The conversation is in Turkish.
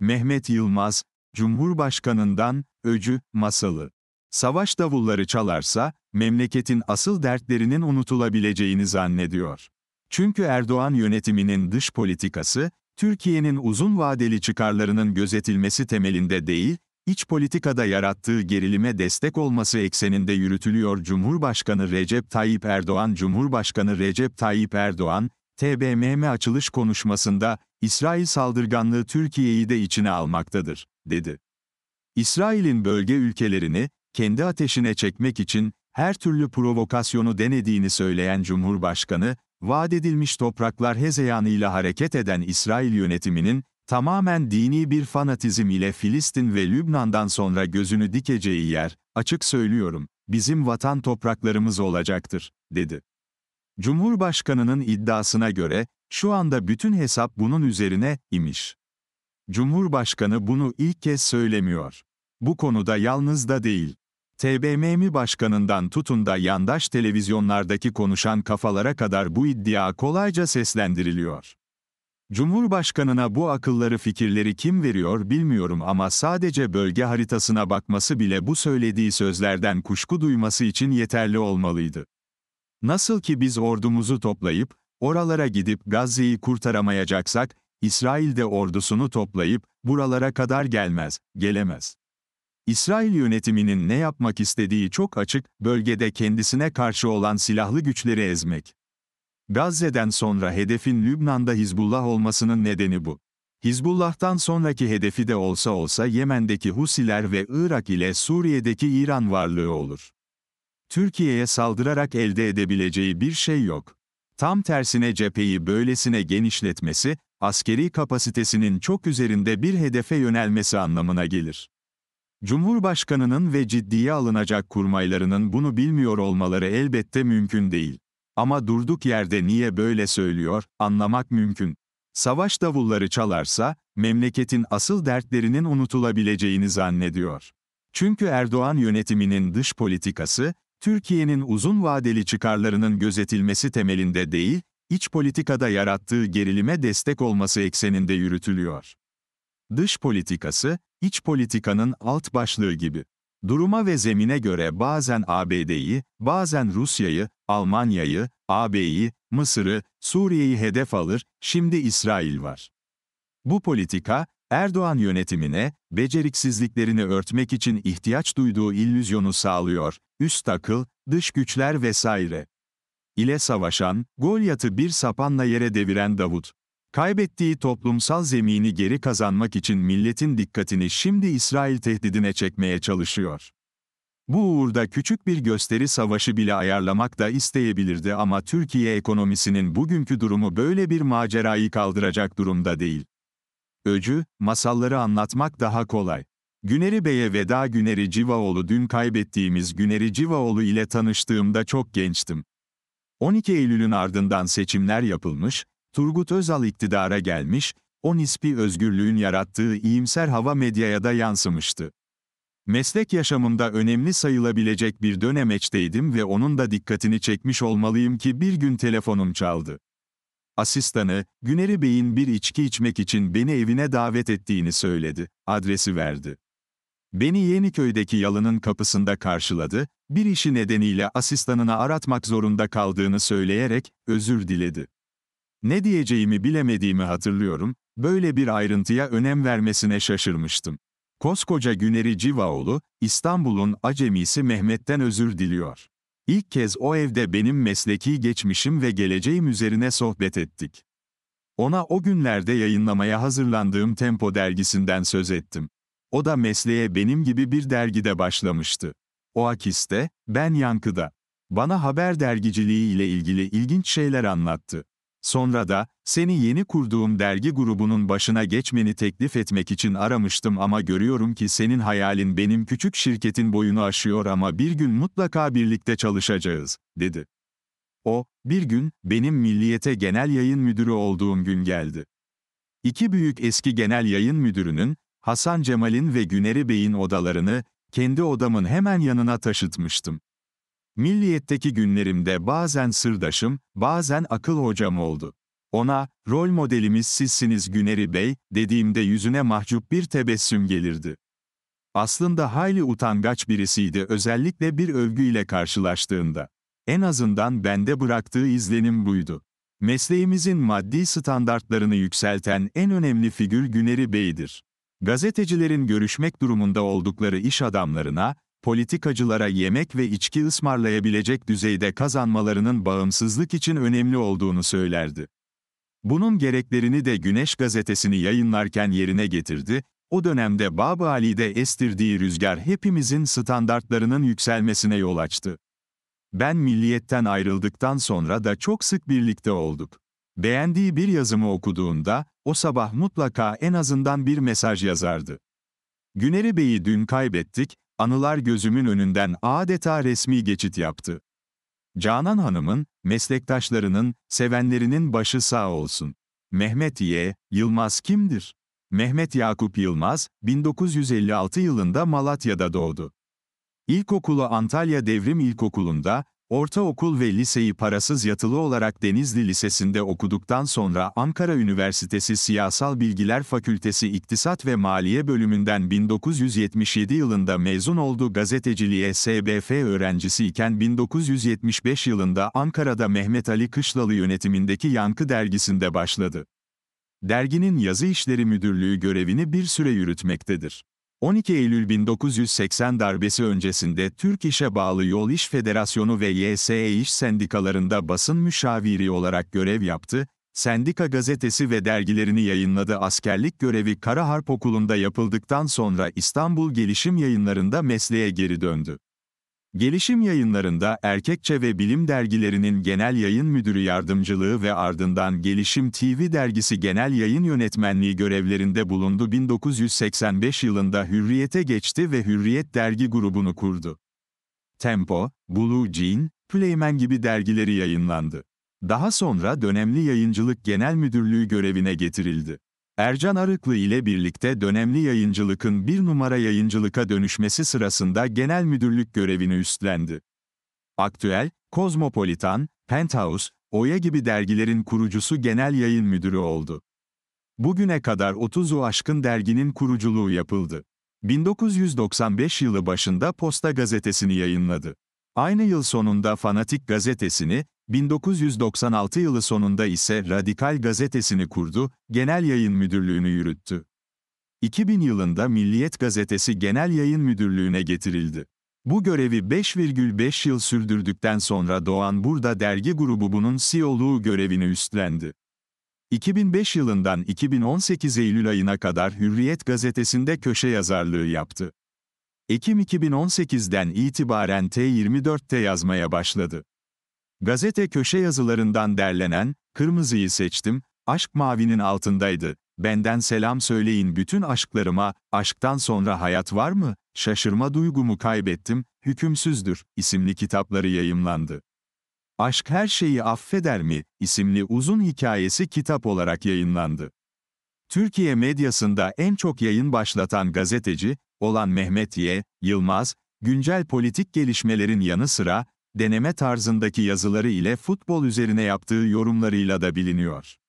Mehmet Yılmaz, Cumhurbaşkanından, Öcü, Masalı. Savaş davulları çalarsa, memleketin asıl dertlerinin unutulabileceğini zannediyor. Çünkü Erdoğan yönetiminin dış politikası, Türkiye'nin uzun vadeli çıkarlarının gözetilmesi temelinde değil, iç politikada yarattığı gerilime destek olması ekseninde yürütülüyor Cumhurbaşkanı Recep Tayyip Erdoğan Cumhurbaşkanı Recep Tayyip Erdoğan, TBMM açılış konuşmasında, İsrail saldırganlığı Türkiye'yi de içine almaktadır, dedi. İsrail'in bölge ülkelerini, kendi ateşine çekmek için, her türlü provokasyonu denediğini söyleyen Cumhurbaşkanı, vaat edilmiş topraklar hezeyanıyla hareket eden İsrail yönetiminin, tamamen dini bir fanatizm ile Filistin ve Lübnan'dan sonra gözünü dikeceği yer, açık söylüyorum, bizim vatan topraklarımız olacaktır, dedi. Cumhurbaşkanının iddiasına göre, şu anda bütün hesap bunun üzerine imiş. Cumhurbaşkanı bunu ilk kez söylemiyor. Bu konuda yalnız da değil. TBMM başkanından tutun da yandaş televizyonlardaki konuşan kafalara kadar bu iddia kolayca seslendiriliyor. Cumhurbaşkanına bu akılları fikirleri kim veriyor bilmiyorum ama sadece bölge haritasına bakması bile bu söylediği sözlerden kuşku duyması için yeterli olmalıydı. Nasıl ki biz ordumuzu toplayıp, oralara gidip Gazze'yi kurtaramayacaksak, İsrail de ordusunu toplayıp, buralara kadar gelmez, gelemez. İsrail yönetiminin ne yapmak istediği çok açık, bölgede kendisine karşı olan silahlı güçleri ezmek. Gazze'den sonra hedefin Lübnan'da Hizbullah olmasının nedeni bu. Hizbullah'tan sonraki hedefi de olsa olsa Yemen'deki Husiler ve Irak ile Suriye'deki İran varlığı olur. Türkiye'ye saldırarak elde edebileceği bir şey yok. Tam tersine cepheyi böylesine genişletmesi, askeri kapasitesinin çok üzerinde bir hedefe yönelmesi anlamına gelir. Cumhurbaşkanının ve ciddiye alınacak kurmaylarının bunu bilmiyor olmaları elbette mümkün değil. Ama durduk yerde niye böyle söylüyor, anlamak mümkün. Savaş davulları çalarsa, memleketin asıl dertlerinin unutulabileceğini zannediyor. Çünkü Erdoğan yönetiminin dış politikası, Türkiye'nin uzun vadeli çıkarlarının gözetilmesi temelinde değil, iç politikada yarattığı gerilime destek olması ekseninde yürütülüyor. Dış politikası, iç politikanın alt başlığı gibi. Duruma ve zemine göre bazen ABD'yi, bazen Rusya'yı, Almanya'yı, AB'yi, Mısır'ı, Suriye'yi hedef alır, şimdi İsrail var. Bu politika, Erdoğan yönetimine, beceriksizliklerini örtmek için ihtiyaç duyduğu illüzyonu sağlıyor, üst akıl, dış güçler vesaire ile savaşan, Golyat'ı bir sapanla yere deviren Davut, kaybettiği toplumsal zemini geri kazanmak için milletin dikkatini şimdi İsrail tehdidine çekmeye çalışıyor. Bu uğurda küçük bir gösteri savaşı bile ayarlamak da isteyebilirdi ama Türkiye ekonomisinin bugünkü durumu böyle bir macerayı kaldıracak durumda değil. Öcü, masalları anlatmak daha kolay. Güneri Bey'e veda Güneri Civaoğlu dün kaybettiğimiz Güneri Civaoğlu ile tanıştığımda çok gençtim. 12 Eylül'ün ardından seçimler yapılmış, Turgut Özal iktidara gelmiş, o nispi özgürlüğün yarattığı iyimser hava medyaya da yansımıştı. Meslek yaşamımda önemli sayılabilecek bir dönemeçteydim ve onun da dikkatini çekmiş olmalıyım ki bir gün telefonum çaldı. Asistanı, Güneri Bey'in bir içki içmek için beni evine davet ettiğini söyledi, adresi verdi. Beni Yeniköy'deki yalının kapısında karşıladı, bir işi nedeniyle asistanını aratmak zorunda kaldığını söyleyerek özür diledi. Ne diyeceğimi bilemediğimi hatırlıyorum, böyle bir ayrıntıya önem vermesine şaşırmıştım. Koskoca Güneri Civaoğlu, İstanbul'un acemisi Mehmet'ten özür diliyor. İlk kez o evde benim mesleki geçmişim ve geleceğim üzerine sohbet ettik. Ona o günlerde yayınlamaya hazırlandığım Tempo dergisinden söz ettim. O da mesleğe benim gibi bir dergide başlamıştı. O Akis'te, ben Yankı'da. Bana haber dergiciliği ile ilgili ilginç şeyler anlattı. Sonra da, seni yeni kurduğum dergi grubunun başına geçmeni teklif etmek için aramıştım ama görüyorum ki senin hayalin benim küçük şirketin boyunu aşıyor ama bir gün mutlaka birlikte çalışacağız, dedi. O, bir gün, benim milliyete genel yayın müdürü olduğum gün geldi. İki büyük eski genel yayın müdürünün, Hasan Cemal'in ve Güneri Bey'in odalarını, kendi odamın hemen yanına taşıtmıştım. Milliyetteki günlerimde bazen sırdaşım, bazen akıl hocam oldu. Ona, rol modelimiz sizsiniz Güneri Bey, dediğimde yüzüne mahcup bir tebessüm gelirdi. Aslında hayli utangaç birisiydi özellikle bir övgüyle karşılaştığında. En azından bende bıraktığı izlenim buydu. Mesleğimizin maddi standartlarını yükselten en önemli figür Güneri Bey'dir. Gazetecilerin görüşmek durumunda oldukları iş adamlarına, politikacılara yemek ve içki ısmarlayabilecek düzeyde kazanmalarının bağımsızlık için önemli olduğunu söylerdi. Bunun gereklerini de Güneş gazetesini yayınlarken yerine getirdi, o dönemde Bab Ali'de estirdiği rüzgar hepimizin standartlarının yükselmesine yol açtı. Ben milliyetten ayrıldıktan sonra da çok sık birlikte olduk. Beğendiği bir yazımı okuduğunda, o sabah mutlaka en azından bir mesaj yazardı. Güneri Bey'i dün kaybettik, anılar gözümün önünden adeta resmi geçit yaptı. Canan Hanım'ın, meslektaşlarının, sevenlerinin başı sağ olsun. Mehmet Y. Yılmaz kimdir? Mehmet Yakup Yılmaz, 1956 yılında Malatya'da doğdu. İlkokulu Antalya Devrim İlkokulu'nda, Ortaokul ve liseyi parasız yatılı olarak Denizli Lisesi'nde okuduktan sonra Ankara Üniversitesi Siyasal Bilgiler Fakültesi İktisat ve Maliye bölümünden 1977 yılında mezun oldu. Gazeteciliğe SBF öğrencisi iken 1975 yılında Ankara'da Mehmet Ali Kışlalı yönetimindeki Yankı dergisinde başladı. Derginin yazı işleri müdürlüğü görevini bir süre yürütmektedir. 12 Eylül 1980 darbesi öncesinde Türk İş'e bağlı Yol İş Federasyonu ve YSE İş sendikalarında basın müşaviri olarak görev yaptı, sendika gazetesi ve dergilerini yayınladı. Askerlik görevi Kara Harp Okulu'nda yapıldıktan sonra İstanbul Gelişim Yayınları'nda mesleğe geri döndü. Gelişim yayınlarında Erkekçe ve Bilim dergilerinin genel yayın müdürü yardımcılığı ve ardından Gelişim TV dergisi genel yayın yönetmenliği görevlerinde bulundu. 1985 yılında Hürriyet'e geçti ve Hürriyet dergi grubunu kurdu. Tempo, Blue Jean, Playman gibi dergileri yayınlandı. Daha sonra dönemli yayıncılık genel müdürlüğü görevine getirildi. Ercan Arıklı ile birlikte dönemli yayıncılıkın bir numara yayıncılığa dönüşmesi sırasında genel müdürlük görevini üstlendi. Aktüel, Kozmopolitan, Penthouse, Oya gibi dergilerin kurucusu genel yayın müdürü oldu. Bugüne kadar 30'u aşkın derginin kuruculuğu yapıldı. 1995 yılı başında Posta gazetesini yayınladı. Aynı yıl sonunda Fanatik gazetesini, 1996 yılı sonunda ise Radikal Gazetesini kurdu, genel yayın müdürlüğünü yürüttü. 2000 yılında Milliyet Gazetesi Genel Yayın Müdürlüğü'ne getirildi. Bu görevi 5,5 yıl sürdürdükten sonra Doğan Burda dergi grubu bunun CEO'luğu görevini üstlendi. 2005 yılından 2018 Eylül ayına kadar Hürriyet gazetesinde köşe yazarlığı yaptı. Ekim 2018'den itibaren T24'te yazmaya başladı. Gazete köşe yazılarından derlenen, kırmızıyı seçtim, aşk mavinin altındaydı. Benden selam söyleyin bütün aşklarıma, aşktan sonra hayat var mı, şaşırma duygumu kaybettim, hükümsüzdür, isimli kitapları yayımlandı. Aşk Her Şeyi Affeder mi, isimli uzun hikayesi kitap olarak yayınlandı. Türkiye medyasında en çok yayın başlatan gazeteci, olan Mehmet Y. Yılmaz, güncel politik gelişmelerin yanı sıra, deneme tarzındaki yazıları ile futbol üzerine yaptığı yorumlarıyla da biliniyor.